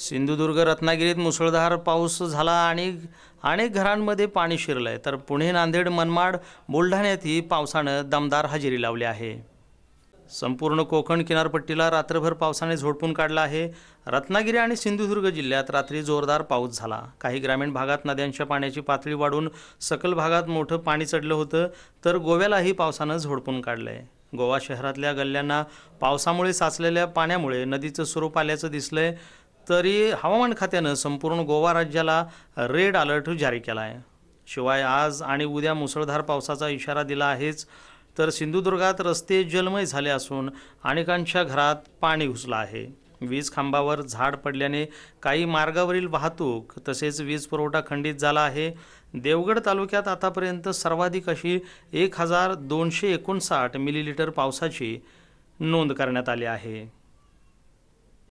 सिंधुदुर्ग रत्नागिरीत मुसळधार पाऊस झाला आणि अनेक घरांमध्ये पाणी शिरलं आहे तर पुणे नांदेड मनमाड बुलढाण्यातही पावसानं दमदार हजेरी लावली आहे संपूर्ण कोकण किनारपट्टीला रात्रभर पावसाने झोडपून काढला आहे रत्नागिरी आणि सिंधुदुर्ग जिल्ह्यात रात्री जोरदार पाऊस झाला काही ग्रामीण भागात नद्यांच्या पाण्याची पातळी वाढून सकल भागात मोठं पाणी चढलं होतं तर गोव्यालाही पावसानं झोडपून काढलं आहे गोवा शहरातल्या गल्ल्यांना पावसामुळे साचलेल्या पाण्यामुळे नदीचं स्वरूप आल्याचं दिसलंय तरी हवामान खात्यानं संपूर्ण गोवा राज्याला रेड अलर्ट जारी केला आहे शिवाय आज आणि उद्या मुसळधार पावसाचा इशारा दिला आहेच तर सिंधुदुर्गात रस्ते जलमय झाले असून अनेकांच्या घरात पाणी घुसलं आहे वीज खांबावर झाड पडल्याने काही मार्गावरील वाहतूक तसेच वीज पुरवठा खंडित झाला आहे देवगड तालुक्यात आतापर्यंत सर्वाधिक अशी एक हजार दोनशे एकोणसाठ मिलीलिटर पावसाची नोंद करण्यात आली आहे